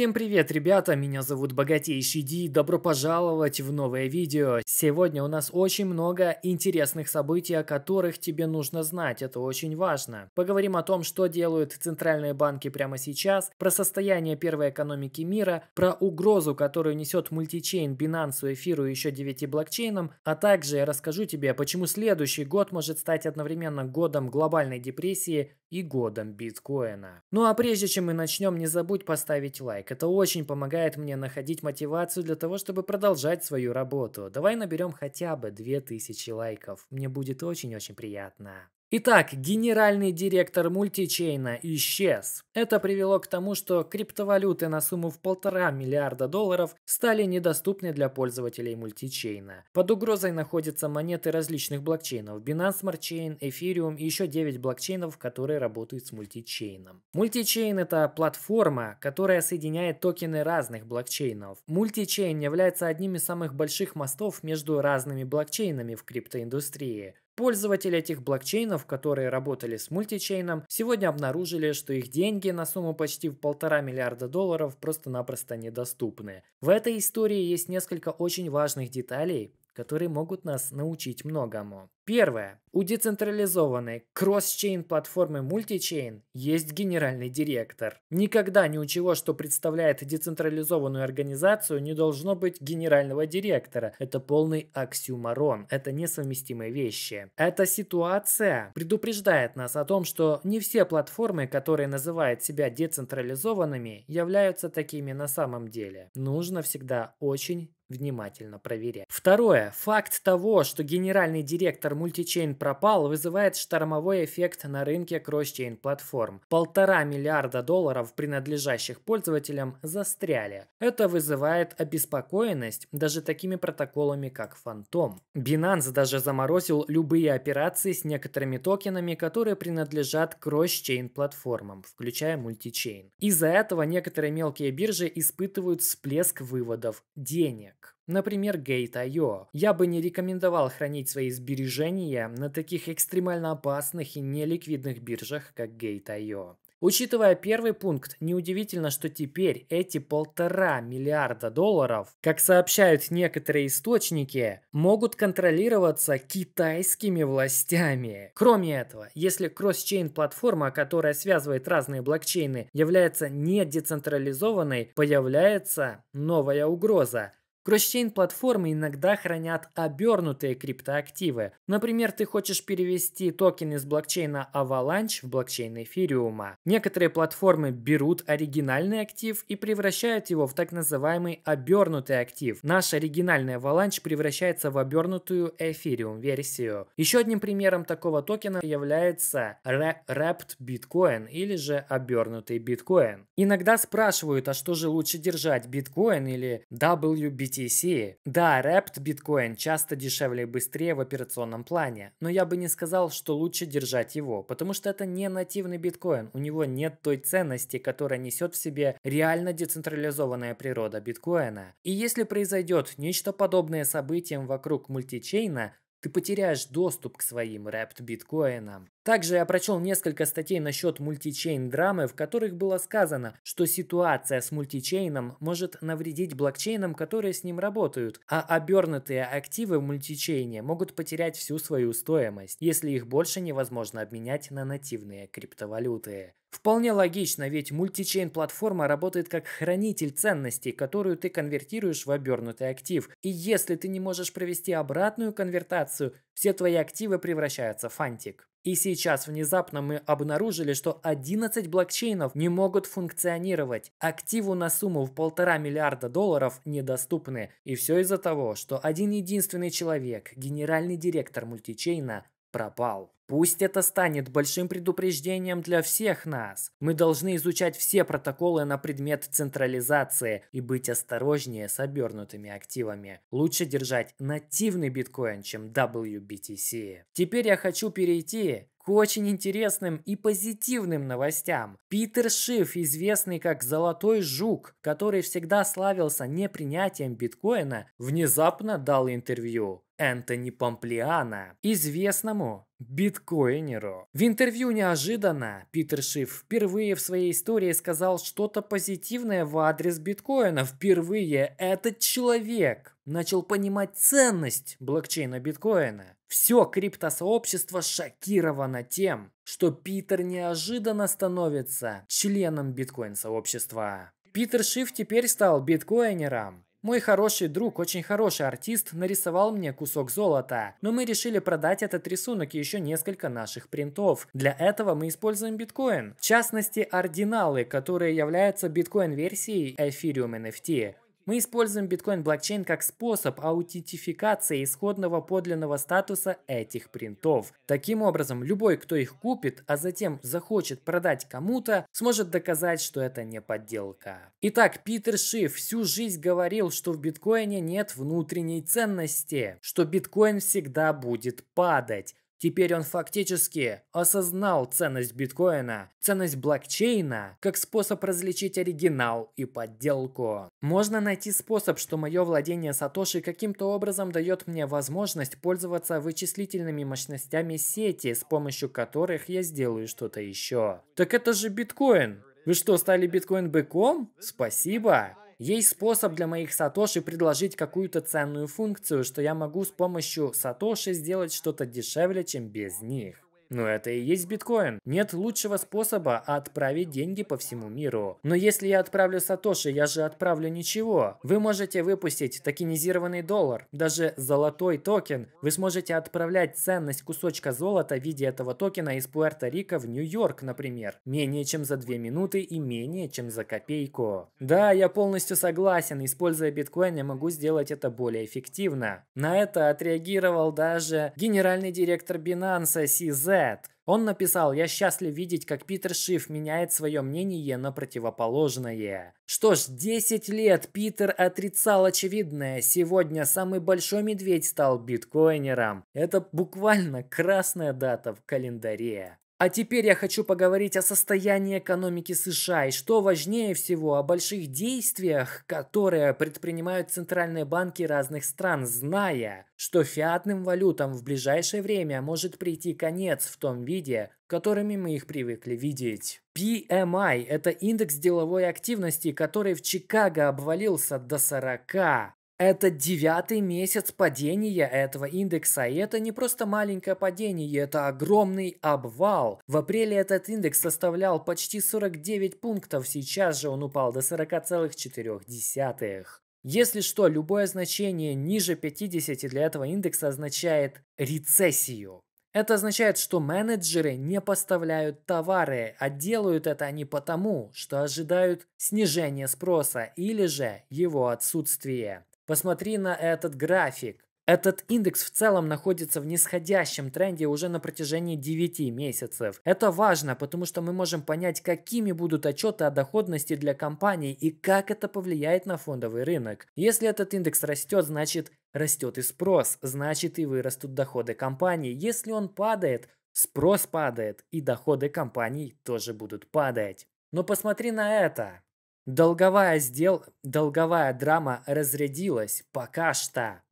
Всем привет, ребята! Меня зовут Богатейший Ди. Добро пожаловать в новое видео. Сегодня у нас очень много интересных событий, о которых тебе нужно знать. Это очень важно. Поговорим о том, что делают центральные банки прямо сейчас, про состояние первой экономики мира, про угрозу, которую несет мультичейн, Binance, эфиру и еще 9 блокчейнам, а также я расскажу тебе, почему следующий год может стать одновременно годом глобальной депрессии и годом биткоина. Ну а прежде чем мы начнем, не забудь поставить лайк. Это очень помогает мне находить мотивацию для того, чтобы продолжать свою работу. Давай наберем хотя бы 2000 лайков. Мне будет очень-очень приятно. Итак, генеральный директор мультичейна исчез. Это привело к тому, что криптовалюты на сумму в полтора миллиарда долларов стали недоступны для пользователей мультичейна. Под угрозой находятся монеты различных блокчейнов – Binance Smart Chain, Ethereum и еще 9 блокчейнов, которые работают с мультичейном. Мультичейн – это платформа, которая соединяет токены разных блокчейнов. Мультичейн является одним из самых больших мостов между разными блокчейнами в криптоиндустрии. Пользователи этих блокчейнов, которые работали с мультичейном, сегодня обнаружили, что их деньги на сумму почти в полтора миллиарда долларов просто-напросто недоступны. В этой истории есть несколько очень важных деталей, которые могут нас научить многому. Первое. У децентрализованной кросс-чейн платформы Multichain есть генеральный директор. Никогда ни у чего, что представляет децентрализованную организацию, не должно быть генерального директора. Это полный аксиомарон. Это несовместимые вещи. Эта ситуация предупреждает нас о том, что не все платформы, которые называют себя децентрализованными, являются такими на самом деле. Нужно всегда очень внимательно проверять. Второе. Факт того, что генеральный директор мультичейн пропал, вызывает штормовой эффект на рынке кросс-чейн платформ. Полтора миллиарда долларов, принадлежащих пользователям, застряли. Это вызывает обеспокоенность даже такими протоколами, как Фантом. Binance даже заморозил любые операции с некоторыми токенами, которые принадлежат кросс-чейн платформам, включая мультичейн. Из-за этого некоторые мелкие биржи испытывают всплеск выводов денег. Например, Gate.io. Я бы не рекомендовал хранить свои сбережения на таких экстремально опасных и неликвидных биржах, как Gate.io. Учитывая первый пункт, неудивительно, что теперь эти полтора миллиарда долларов, как сообщают некоторые источники, могут контролироваться китайскими властями. Кроме этого, если кросс-чейн-платформа, которая связывает разные блокчейны, является не децентрализованной, появляется новая угроза Кросчейн-платформы иногда хранят обернутые криптоактивы. Например, ты хочешь перевести токен из блокчейна Avalanche в блокчейн эфириума. Некоторые платформы берут оригинальный актив и превращают его в так называемый обернутый актив. Наш оригинальный Avalanche превращается в обернутую эфириум версию. Еще одним примером такого токена является Wrapped Bitcoin или же обернутый Bitcoin. Иногда спрашивают, а что же лучше держать, Bitcoin или WBT? BTC, да, репт биткоин часто дешевле и быстрее в операционном плане, но я бы не сказал, что лучше держать его, потому что это не нативный биткоин, у него нет той ценности, которая несет в себе реально децентрализованная природа биткоина. И если произойдет нечто подобное событиям вокруг мультичейна, ты потеряешь доступ к своим рэпт-биткоинам. Также я прочел несколько статей насчет мультичейн-драмы, в которых было сказано, что ситуация с мультичейном может навредить блокчейнам, которые с ним работают, а обернутые активы в мультичейне могут потерять всю свою стоимость, если их больше невозможно обменять на нативные криптовалюты. Вполне логично, ведь мультичейн-платформа работает как хранитель ценностей, которую ты конвертируешь в обернутый актив. И если ты не можешь провести обратную конвертацию, все твои активы превращаются в фантик. И сейчас внезапно мы обнаружили, что 11 блокчейнов не могут функционировать. Активу на сумму в полтора миллиарда долларов недоступны. И все из-за того, что один единственный человек, генеральный директор мультичейна, пропал. Пусть это станет большим предупреждением для всех нас. Мы должны изучать все протоколы на предмет централизации и быть осторожнее с обернутыми активами. Лучше держать нативный биткоин, чем WBTC. Теперь я хочу перейти к очень интересным и позитивным новостям. Питер Шиф, известный как «Золотой жук», который всегда славился непринятием биткоина, внезапно дал интервью. Энтони Памплиана, известному биткоинеру. В интервью неожиданно Питер Шиф впервые в своей истории сказал что-то позитивное в адрес биткоина. Впервые этот человек начал понимать ценность блокчейна биткоина. Все криптосообщество шокировано тем, что Питер неожиданно становится членом биткоин-сообщества. Питер Шиф теперь стал биткоинером. Мой хороший друг, очень хороший артист, нарисовал мне кусок золота, но мы решили продать этот рисунок и еще несколько наших принтов. Для этого мы используем биткоин, в частности ординалы, которые являются биткоин-версией Ethereum NFT. Мы используем биткоин-блокчейн как способ аутентификации исходного подлинного статуса этих принтов. Таким образом, любой, кто их купит, а затем захочет продать кому-то, сможет доказать, что это не подделка. Итак, Питер Шиф всю жизнь говорил, что в биткоине нет внутренней ценности, что биткоин всегда будет падать. Теперь он фактически осознал ценность биткоина, ценность блокчейна, как способ различить оригинал и подделку. Можно найти способ, что мое владение Сатоши каким-то образом дает мне возможность пользоваться вычислительными мощностями сети, с помощью которых я сделаю что-то еще. Так это же биткоин! Вы что, стали биткоин-быком? Спасибо! Есть способ для моих сатоши предложить какую-то ценную функцию, что я могу с помощью сатоши сделать что-то дешевле, чем без них. Но это и есть биткоин. Нет лучшего способа отправить деньги по всему миру. Но если я отправлю Сатоши, я же отправлю ничего. Вы можете выпустить токенизированный доллар, даже золотой токен. Вы сможете отправлять ценность кусочка золота в виде этого токена из Пуэрто-Рико в Нью-Йорк, например. Менее чем за 2 минуты и менее чем за копейку. Да, я полностью согласен. Используя биткоин, я могу сделать это более эффективно. На это отреагировал даже генеральный директор Binance Сизе Бэт. Он написал «Я счастлив видеть, как Питер Шиф меняет свое мнение на противоположное». Что ж, 10 лет Питер отрицал очевидное. Сегодня самый большой медведь стал биткоинером. Это буквально красная дата в календаре. А теперь я хочу поговорить о состоянии экономики США и, что важнее всего, о больших действиях, которые предпринимают центральные банки разных стран, зная, что фиатным валютам в ближайшее время может прийти конец в том виде, которыми мы их привыкли видеть. PMI – это индекс деловой активности, который в Чикаго обвалился до 40. Это девятый месяц падения этого индекса, и это не просто маленькое падение, это огромный обвал. В апреле этот индекс составлял почти 49 пунктов, сейчас же он упал до 40,4. Если что, любое значение ниже 50 для этого индекса означает рецессию. Это означает, что менеджеры не поставляют товары, а делают это они потому, что ожидают снижения спроса или же его отсутствие. Посмотри на этот график. Этот индекс в целом находится в нисходящем тренде уже на протяжении 9 месяцев. Это важно, потому что мы можем понять, какими будут отчеты о доходности для компаний и как это повлияет на фондовый рынок. Если этот индекс растет, значит растет и спрос, значит и вырастут доходы компаний. Если он падает, спрос падает и доходы компаний тоже будут падать. Но посмотри на это. Долговая сдел... долговая драма разрядилась пока что.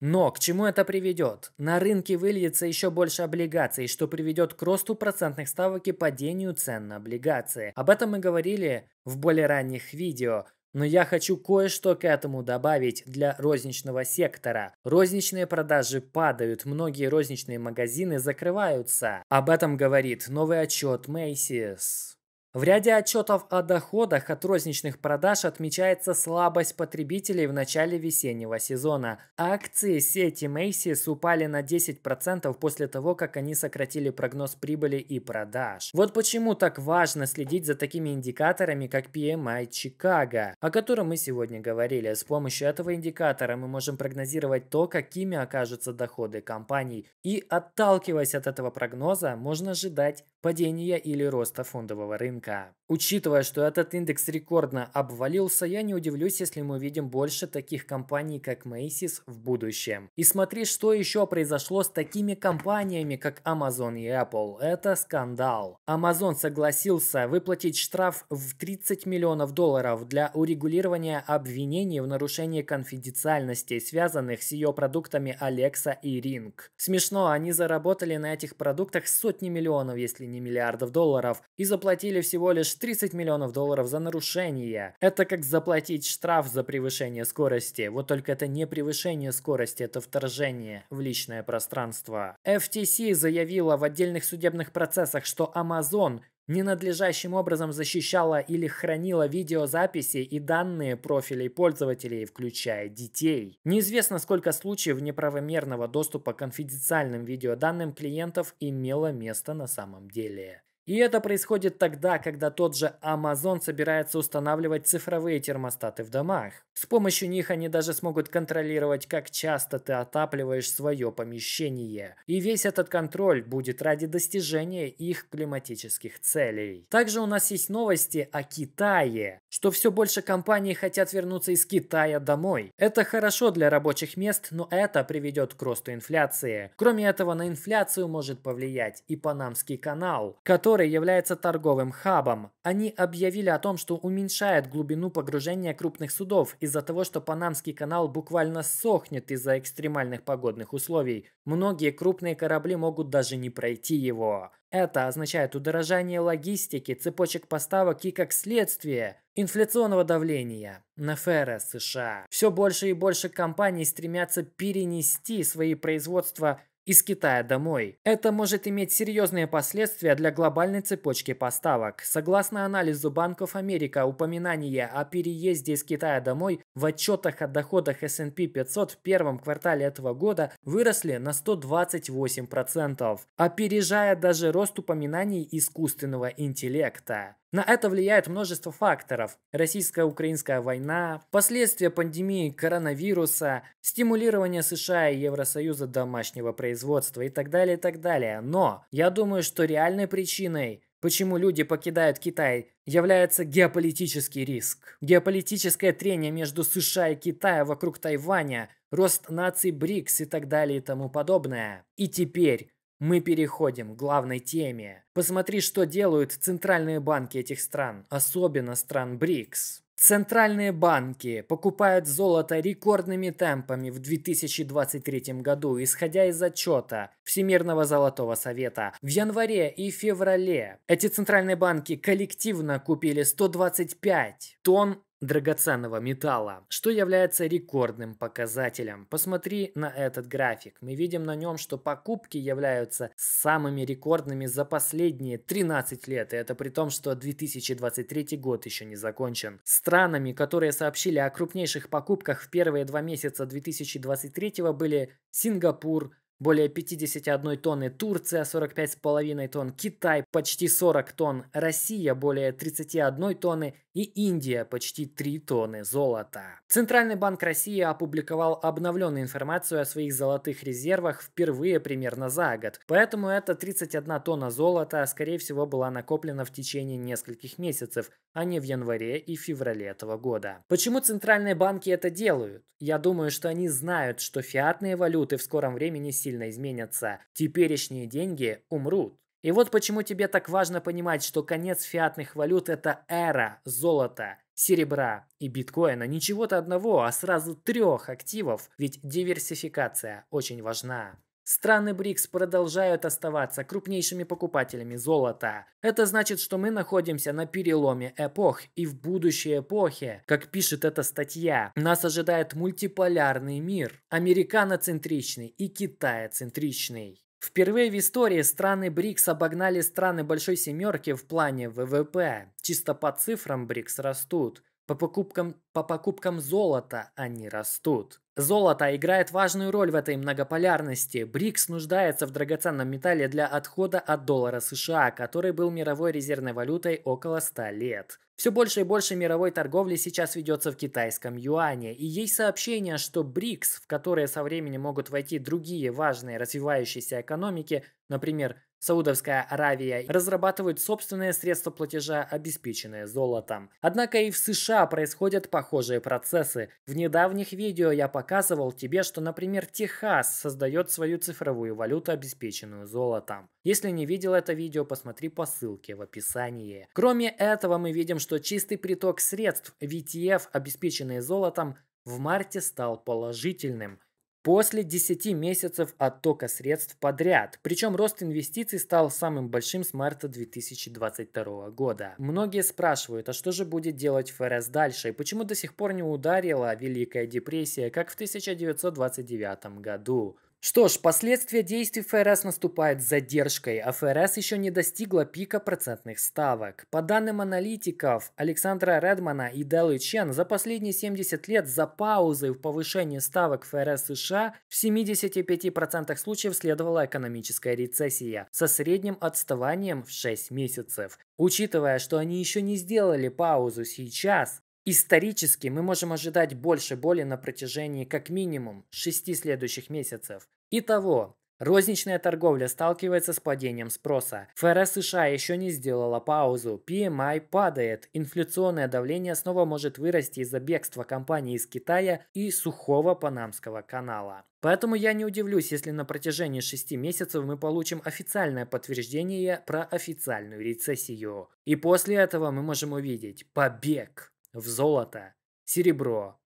Но к чему это приведет? На рынке выльется еще больше облигаций, что приведет к росту процентных ставок и падению цен на облигации. Об этом мы говорили в более ранних видео. Но я хочу кое-что к этому добавить для розничного сектора. Розничные продажи падают, многие розничные магазины закрываются. Об этом говорит новый отчет Macy's. В ряде отчетов о доходах от розничных продаж отмечается слабость потребителей в начале весеннего сезона. А акции сети Macy's упали на 10% после того, как они сократили прогноз прибыли и продаж. Вот почему так важно следить за такими индикаторами, как PMI Чикаго, о котором мы сегодня говорили. С помощью этого индикатора мы можем прогнозировать то, какими окажутся доходы компаний. И отталкиваясь от этого прогноза, можно ожидать падения или роста фондового рынка. Учитывая, что этот индекс рекордно обвалился, я не удивлюсь, если мы увидим больше таких компаний, как Macy's в будущем. И смотри, что еще произошло с такими компаниями, как Amazon и Apple. Это скандал. Amazon согласился выплатить штраф в 30 миллионов долларов для урегулирования обвинений в нарушении конфиденциальности, связанных с ее продуктами Alexa и Ring. Смешно, они заработали на этих продуктах сотни миллионов, если не миллиардов долларов и заплатили всего лишь 30 миллионов долларов за нарушение. Это как заплатить штраф за превышение скорости, вот только это не превышение скорости, это вторжение в личное пространство. FTC заявила в отдельных судебных процессах, что Amazon ненадлежащим образом защищала или хранила видеозаписи и данные профилей пользователей, включая детей. Неизвестно, сколько случаев неправомерного доступа к конфиденциальным видеоданным клиентов имело место на самом деле. И это происходит тогда, когда тот же Amazon собирается устанавливать цифровые термостаты в домах. С помощью них они даже смогут контролировать, как часто ты отапливаешь свое помещение. И весь этот контроль будет ради достижения их климатических целей. Также у нас есть новости о Китае, что все больше компаний хотят вернуться из Китая домой. Это хорошо для рабочих мест, но это приведет к росту инфляции. Кроме этого, на инфляцию может повлиять и Панамский канал, который который является торговым хабом. Они объявили о том, что уменьшает глубину погружения крупных судов из-за того, что Панамский канал буквально сохнет из-за экстремальных погодных условий. Многие крупные корабли могут даже не пройти его. Это означает удорожание логистики, цепочек поставок и, как следствие, инфляционного давления на ФРС США. Все больше и больше компаний стремятся перенести свои производства из Китая домой. Это может иметь серьезные последствия для глобальной цепочки поставок. Согласно анализу Банков Америка, упоминание о переезде из Китая домой в отчетах о доходах S&P 500 в первом квартале этого года выросли на 128%, опережая даже рост упоминаний искусственного интеллекта. На это влияет множество факторов. Российско-украинская война, последствия пандемии коронавируса, стимулирование США и Евросоюза домашнего производства производства и так далее, и так далее. Но я думаю, что реальной причиной Почему люди покидают Китай, является геополитический риск. Геополитическое трение между США и Китаем вокруг Тайваня, рост наций БРИКС и так далее и тому подобное. И теперь мы переходим к главной теме. Посмотри, что делают центральные банки этих стран, особенно стран БРИКС. Центральные банки покупают золото рекордными темпами в 2023 году, исходя из отчета Всемирного Золотого Совета. В январе и феврале эти центральные банки коллективно купили 125 тонн драгоценного металла, что является рекордным показателем. Посмотри на этот график. Мы видим на нем, что покупки являются самыми рекордными за последние 13 лет. И это при том, что 2023 год еще не закончен. Странами, которые сообщили о крупнейших покупках в первые два месяца 2023 были Сингапур, более 51 тонны, Турция 45,5 тонн, Китай почти 40 тонн, Россия более 31 тонны и Индия почти 3 тонны золота. Центральный банк России опубликовал обновленную информацию о своих золотых резервах впервые примерно за год, поэтому эта 31 тонна золота, скорее всего, была накоплена в течение нескольких месяцев, а не в январе и феврале этого года. Почему центральные банки это делают? Я думаю, что они знают, что фиатные валюты в скором времени сильно сильно изменятся, теперешние деньги умрут. И вот почему тебе так важно понимать, что конец фиатных валют – это эра золота, серебра и биткоина. Ничего чего-то одного, а сразу трех активов, ведь диверсификация очень важна. Страны БРИКС продолжают оставаться крупнейшими покупателями золота. Это значит, что мы находимся на переломе эпох и в будущей эпохе, как пишет эта статья, нас ожидает мультиполярный мир, американоцентричный и китаецентричный. Впервые в истории страны БРИКС обогнали страны Большой Семерки в плане ВВП. Чисто по цифрам БРИКС растут. По покупкам, по покупкам золота они растут. Золото играет важную роль в этой многополярности. БРИКС нуждается в драгоценном металле для отхода от доллара США, который был мировой резервной валютой около 100 лет. Все больше и больше мировой торговли сейчас ведется в китайском юане, и есть сообщение, что БРИКС, в которые со временем могут войти другие важные развивающиеся экономики, например, Саудовская Аравия разрабатывают собственные средства платежа, обеспеченные золотом. Однако и в США происходят похожие процессы. В недавних видео я показывал тебе, что, например, Техас создает свою цифровую валюту, обеспеченную золотом. Если не видел это видео, посмотри по ссылке в описании. Кроме этого, мы видим, что чистый приток средств VTF, обеспеченные золотом, в марте стал положительным – после 10 месяцев оттока средств подряд. Причем рост инвестиций стал самым большим с марта 2022 года. Многие спрашивают, а что же будет делать ФРС дальше и почему до сих пор не ударила Великая депрессия, как в 1929 году? Что ж, последствия действий ФРС наступают с задержкой, а ФРС еще не достигла пика процентных ставок. По данным аналитиков Александра Редмана и Делы Чен, за последние 70 лет за паузой в повышении ставок ФРС США в 75% случаев следовала экономическая рецессия со средним отставанием в 6 месяцев. Учитывая, что они еще не сделали паузу сейчас, Исторически мы можем ожидать больше боли на протяжении как минимум 6 следующих месяцев. Итого, Розничная торговля сталкивается с падением спроса. ФРС США еще не сделала паузу. PMI падает. Инфляционное давление снова может вырасти из-за бегства компаний из Китая и сухого Панамского канала. Поэтому я не удивлюсь, если на протяжении 6 месяцев мы получим официальное подтверждение про официальную рецессию. И после этого мы можем увидеть побег в золото, серебро,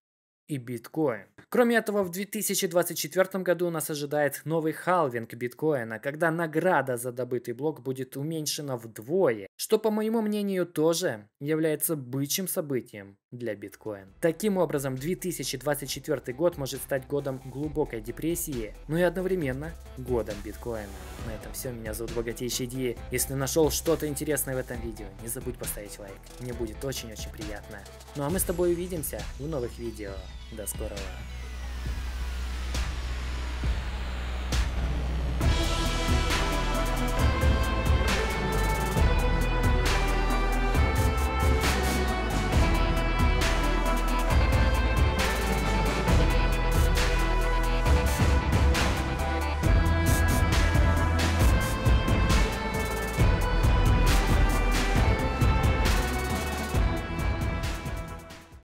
и биткоин. Кроме этого, в 2024 году нас ожидает новый халвинг биткоина, когда награда за добытый блок будет уменьшена вдвое, что, по моему мнению, тоже является бычьим событием для биткоина. Таким образом, 2024 год может стать годом глубокой депрессии, но ну и одновременно годом биткоина. На этом все, меня зовут Богатейший Ди. Если нашел что-то интересное в этом видео, не забудь поставить лайк, мне будет очень-очень приятно. Ну а мы с тобой увидимся в новых видео. До скорого.